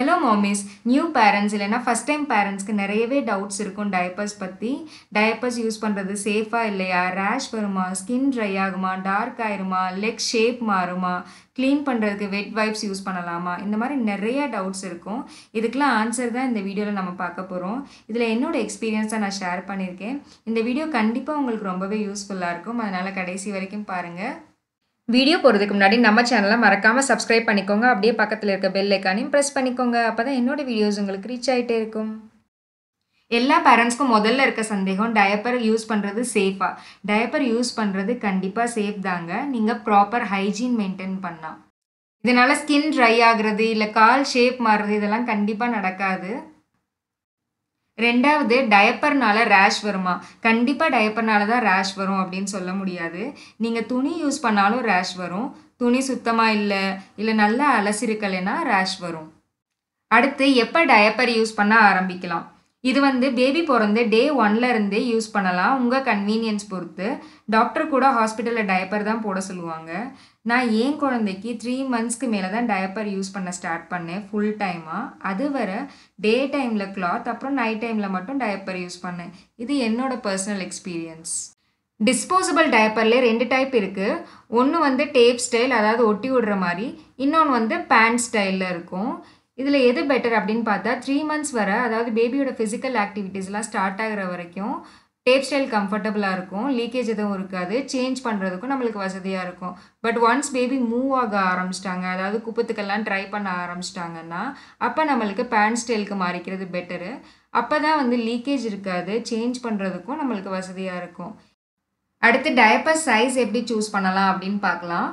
hello mommies new parents இல்லைனா first time பேரண்ட்ஸ்க்கு நிறையவே டவுட்ஸ் இருக்கும் டயப்பர்ஸ் பற்றி டயப்பர்ஸ் யூஸ் பண்ணுறது சேஃபாக இல்லையா ரேஷ் வருமா ஸ்கின் ட்ரை ஆகுமா டார்க் ஆயிருமா லெக் ஷேப் மாறுமா க்ளீன் பண்ணுறதுக்கு வெட் வைப்ஸ் யூஸ் பண்ணலாமா இந்த மாதிரி நிறைய டவுட்ஸ் இருக்கும் இதுக்கெலாம் ஆன்சர் தான் இந்த வீடியோவில் நம்ம பார்க்க போகிறோம் இதில் என்னோடய எக்ஸ்பீரியன்ஸாக நான் ஷேர் பண்ணியிருக்கேன் இந்த வீடியோ கண்டிப்பாக உங்களுக்கு ரொம்பவே யூஸ்ஃபுல்லாக இருக்கும் அதனால் கடைசி வரைக்கும் பாருங்கள் வீடியோ போகிறதுக்கு முன்னாடி நம்ம சேனலை மறக்காமல் சப்ஸ்கிரைப் பண்ணிக்கோங்க அப்படியே பக்கத்தில் இருக்க பெல் ஐக்கானையும் ப்ரெஸ் பண்ணிக்கோங்க அப்போ தான் என்னோடய வீடியோஸ் உங்களுக்கு ரீச் ஆகிட்டே இருக்கும் எல்லா பேரண்ட்ஸ்க்கும் முதல்ல இருக்க சந்தேகம் டயப்பர் யூஸ் பண்ணுறது சேஃபாக டயப்பர் யூஸ் பண்ணுறது கண்டிப்பாக சேஃப் தாங்க நீங்கள் ப்ராப்பர் ஹைஜீன் மெயின்டைன் பண்ணலாம் இதனால் ஸ்கின் ட்ரை ஆகுறது இல்லை கால் ஷேப் மாறுறது இதெல்லாம் கண்டிப்பாக நடக்காது ரெண்டாவது டயப்பர்னால ரேஷ் வருமா கண்டிப்பாக டயப்பர்னால தான் ரேஷ் வரும் அப்படின்னு சொல்ல முடியாது நீங்கள் துணி யூஸ் பண்ணாலும் ரேஷ் வரும் துணி சுத்தமாக இல்லை இல்லை நல்லா அலசிருக்கலைன்னா ரேஷ் வரும் அடுத்து எப்போ டயப்பர் யூஸ் பண்ண ஆரம்பிக்கலாம் இது வந்து பேபி பிறந்து டே ஒன்ல இருந்தே யூஸ் பண்ணலாம் உங்கள் கன்வீனியன்ஸ் பொறுத்து டாக்டர் கூட ஹாஸ்பிட்டலில் டயப்பர் தான் போட சொல்லுவாங்க நான் ஏன் குழந்தைக்கு த்ரீ மந்த்ஸ்க்கு மேலே தான் டயப்பர் யூஸ் பண்ண ஸ்டார்ட் பண்ணேன் ஃபுல் டைமாக அது வர டே டைமில் கிளாத் அப்புறம் நைட் டைமில் மட்டும் டயப்பர் யூஸ் பண்ணேன் இது என்னோடய பர்சனல் எக்ஸ்பீரியன்ஸ் டிஸ்போசபிள் டயப்பர்லேயே ரெண்டு டைப் இருக்குது ஒன்று வந்து டேப் ஸ்டைல் அதாவது ஒட்டி விடுற மாதிரி இன்னொன்று வந்து பேண்ட் ஸ்டைலில் இருக்கும் இதில் எது பெட்டர் அப்படின்னு பார்த்தா த்ரீ மந்த்ஸ் வர அதாவது பேபியோட ஃபிசிக்கல் ஆக்டிவிட்டீஸ்லாம் ஸ்டார்ட் ஆகிற வரைக்கும் டேப் ஸ்டைல் கம்ஃபர்டபுளாக இருக்கும் லீக்கேஜ் எதுவும் இருக்காது சேஞ்ச் பண்ணுறதுக்கும் நம்மளுக்கு வசதியாக இருக்கும் பட் ஒன்ஸ் பேபி மூவ் ஆக ஆரம்பிச்சிட்டாங்க அதாவது குப்பத்துக்கெல்லாம் ட்ரை பண்ண ஆரம்பிச்சிட்டாங்கன்னா அப்போ நம்மளுக்கு பேண்ட் ஸ்டைலுக்கு மாறிக்கிறது பெட்டரு அப்போ தான் வந்து லீக்கேஜ் இருக்காது சேஞ்ச் பண்ணுறதுக்கும் நம்மளுக்கு வசதியாக இருக்கும் அடுத்து டயப்பர் சைஸ் எப்படி சூஸ் பண்ணலாம் அப்படின்னு பார்க்கலாம்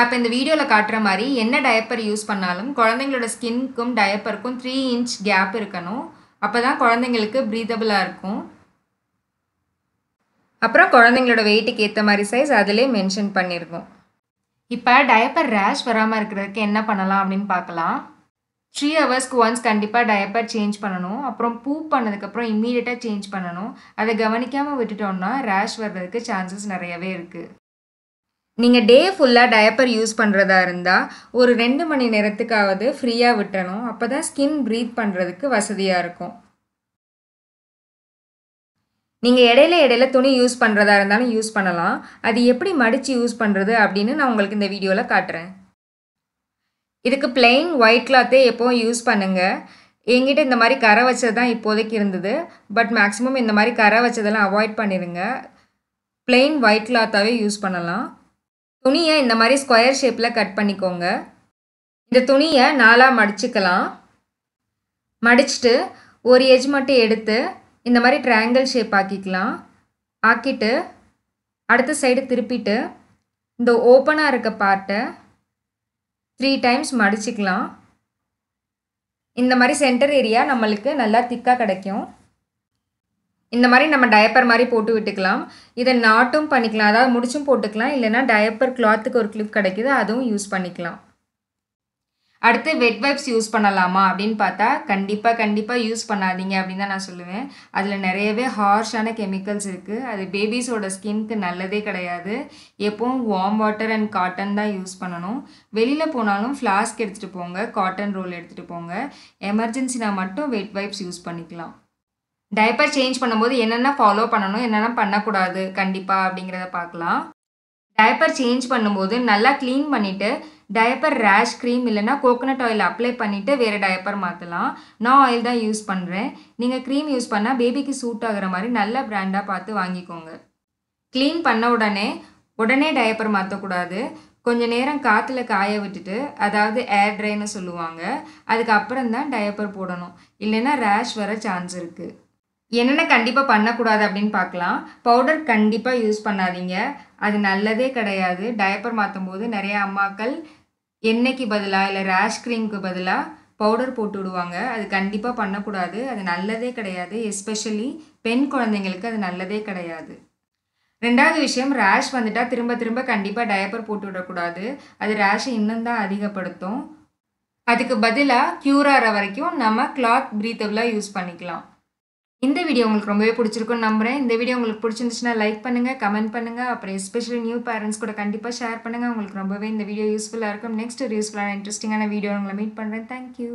அப்போ இந்த வீடியோவில் காட்டுற மாதிரி என்ன டயப்பர் யூஸ் பண்ணாலும் குழந்தைங்களோட ஸ்கின்க்கும் டயப்பருக்கும் த்ரீ இன்ச் கேப் இருக்கணும் அப்போ தான் குழந்தைங்களுக்கு ப்ரீதபிளாக இருக்கும் அப்புறம் குழந்தைங்களோட வெயிட்டுக்கு ஏற்ற மாதிரி சைஸ் அதிலே மென்ஷன் பண்ணியிருக்கோம் இப்போ டயப்பர் ரேஷ் வராமல் இருக்கிறதுக்கு என்ன பண்ணலாம் அப்படின்னு பார்க்கலாம் த்ரீ ஹவர்ஸ்க்கு ஒன்ஸ் கண்டிப்பாக டயப்பர் சேஞ்ச் பண்ணணும் அப்புறம் பூ பண்ணதுக்கப்புறம் இம்மீடியட்டாக சேஞ்ச் பண்ணணும் அதை கவனிக்காமல் விட்டுட்டோம்னா ரேஷ் வர்றதுக்கு சான்சஸ் நிறையவே இருக்குது நீங்கள் டே ஃபுல்லாக டயப்பர் யூஸ் பண்ணுறதா இருந்தால் ஒரு ரெண்டு மணி நேரத்துக்காவது ஃப்ரீயாக விட்டணும் அப்போ தான் ஸ்கின் ப்ரீத் பண்ணுறதுக்கு வசதியாக இருக்கும் நீங்கள் இடையில இடையில துணி யூஸ் பண்ணுறதா இருந்தாலும் யூஸ் பண்ணலாம் அது எப்படி மடித்து யூஸ் பண்ணுறது அப்படின்னு நான் உங்களுக்கு இந்த வீடியோவில் காட்டுறேன் இதுக்கு பிளெயின் ஒயிட் கிளாத்தே எப்போவும் யூஸ் பண்ணுங்கள் எங்கிட்ட இந்த மாதிரி கரை வச்சது தான் இப்போதைக்கு இருந்தது பட் மேக்ஸிமம் இந்த மாதிரி கரை வச்சதெல்லாம் அவாய்ட் பண்ணிடுங்க பிளெயின் ஒயிட் கிளாத்தாகவே யூஸ் பண்ணலாம் துணியை இந்த மாதிரி ஸ்கொயர் ஷேப்பில் கட் பண்ணிக்கோங்க இந்த துணியை நாலாக மடிச்சுக்கலாம் மடிச்சுட்டு ஒரு எஜ் மட்டும் எடுத்து இந்த மாதிரி ட்ரையாங்கிள் ஷேப் ஆக்கிக்கலாம் ஆக்கிட்டு அடுத்த சைடு திருப்பிட்டு இந்த ஓப்பனாக இருக்க பார்ட்டை த்ரீ டைம்ஸ் மடிச்சுக்கலாம் இந்த மாதிரி சென்டர் ஏரியா நம்மளுக்கு நல்லா திக்காக கிடைக்கும் இந்த மாதிரி நம்ம டயப்பர் மாதிரி போட்டு விட்டுக்கலாம் இதை நாட்டும் பண்ணிக்கலாம் அதாவது முடிச்சும் போட்டுக்கலாம் இல்லைனா டயப்பர் கிளாத்துக்கு ஒரு கிளிப் கிடைக்குது அதுவும் யூஸ் பண்ணிக்கலாம் அடுத்து வெட் வைப்ஸ் யூஸ் பண்ணலாமா அப்படின்னு பார்த்தா கண்டிப்பாக கண்டிப்பாக யூஸ் பண்ணாதீங்க அப்படின்னு தான் நான் சொல்லுவேன் அதில் நிறையவே ஹார்ஷான கெமிக்கல்ஸ் இருக்குது அது பேபிஸோட ஸ்கின்க்கு நல்லதே கிடையாது எப்பவும் வார்ம் வாட்டர் அண்ட் காட்டன் தான் யூஸ் பண்ணணும் வெளியில் போனாலும் ஃப்ளாஸ்க் எடுத்துகிட்டு போங்க காட்டன் ரோல் எடுத்துகிட்டு போங்க எமர்ஜென்சினா மட்டும் வெட் வைப்ஸ் யூஸ் பண்ணிக்கலாம் டயப்பர் சேஞ்ச் பண்ணும்போது என்னென்ன ஃபாலோ பண்ணணும் என்னென்ன பண்ணக்கூடாது கண்டிப்பாக அப்படிங்கிறத பார்க்கலாம் டயப்பர் சேஞ்ச் பண்ணும்போது நல்லா க்ளீன் பண்ணிவிட்டு டயப்பர் ரேஷ் க்ரீம் இல்லைனா கோகோனட் ஆயில் அப்ளை பண்ணிவிட்டு வேறு டயப்பர் மாற்றலாம் நான் ஆயில் தான் யூஸ் பண்ணுறேன் நீங்கள் க்ரீம் யூஸ் பண்ணால் பேபிக்கு சூட் ஆகிற மாதிரி நல்ல ப்ராண்டாக பார்த்து வாங்கிக்கோங்க க்ளீன் பண்ண உடனே உடனே டயப்பர் மாற்றக்கூடாது கொஞ்ச நேரம் காற்றுல காய விட்டுட்டு அதாவது ஏர் ட்ரைன்னு சொல்லுவாங்க அதுக்கப்புறம் தான் டயப்பர் போடணும் இல்லைன்னா ரேஷ் வர சான்ஸ் இருக்குது என்னென்ன கண்டிப்பாக பண்ணக்கூடாது அப்படின்னு பார்க்கலாம் பவுடர் கண்டிப்பாக யூஸ் பண்ணாதீங்க அது நல்லதே கிடையாது டயப்பர் மாற்றும் போது நிறைய அம்மாக்கள் எண்ணெய்க்கு பதிலாக இல்லை ரேஷ் க்ரீமுக்கு பதிலாக பவுடர் போட்டு விடுவாங்க அது கண்டிப்பாக பண்ணக்கூடாது அது நல்லதே கிடையாது எஸ்பெஷலி பெண் குழந்தைங்களுக்கு அது நல்லதே கிடையாது ரெண்டாவது விஷயம் ரேஷ் வந்துட்டால் திரும்ப திரும்ப கண்டிப்பாக டயப்பர் போட்டு விடக்கூடாது அது ரேஷை இன்னும் தான் அதிகப்படுத்தும் அதுக்கு பதிலாக க்யூர் ஆகிற வரைக்கும் நம்ம கிளாத் ப்ரீத்தபிளாக யூஸ் பண்ணிக்கலாம் இந்த வீடியோ உங்களுக்கு ரொம்பவே பிடிச்சிருக்குன்னு நம்புகிறேன் இந்த வீடியோ உங்களுக்கு பிடிச்சிருந்துச்சுன்னா லைக் பண்ணுங்கள் கமெண்ட் பண்ணுங்கள் அப்புறம் எஸ்பெஷலி நியூ பேரண்ட்ஸ் கூட கண்டிப்பாக ஷேர் பண்ணுங்கள் உங்களுக்கு ரொம்பவே இந்த வீடியோ யூஸ்ஃபுல்லாக இருக்கும் நெக்ஸ்ட் ஒரு யூஸ்ஃபுல்லான இன்ட்ரெஸ்டிங்கான வீடியோ உங்களை மீட் பண்ணுறேன் தேங்க்யூ